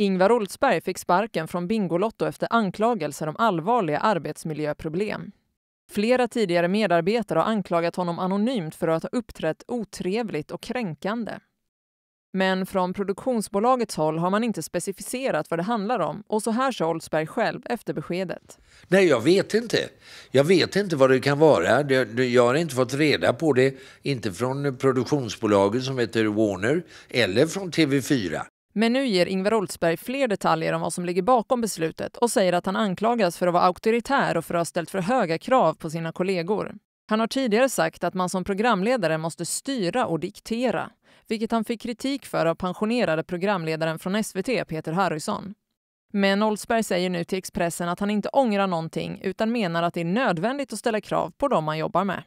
Ingvar Oldsberg fick sparken från Bingolotto efter anklagelser om allvarliga arbetsmiljöproblem. Flera tidigare medarbetare har anklagat honom anonymt för att ha uppträtt otrevligt och kränkande. Men från produktionsbolagets håll har man inte specificerat vad det handlar om och så här sa Oldsberg själv efter beskedet. Nej, jag vet inte. Jag vet inte vad det kan vara. Jag har inte fått reda på det, inte från produktionsbolaget som heter Warner eller från TV4. Men nu ger Ingvar Oldsberg fler detaljer om vad som ligger bakom beslutet och säger att han anklagas för att vara auktoritär och för att ha ställt för höga krav på sina kollegor. Han har tidigare sagt att man som programledare måste styra och diktera, vilket han fick kritik för av pensionerade programledaren från SVT, Peter Harrison. Men Oldsberg säger nu till Expressen att han inte ångrar någonting utan menar att det är nödvändigt att ställa krav på dem man jobbar med.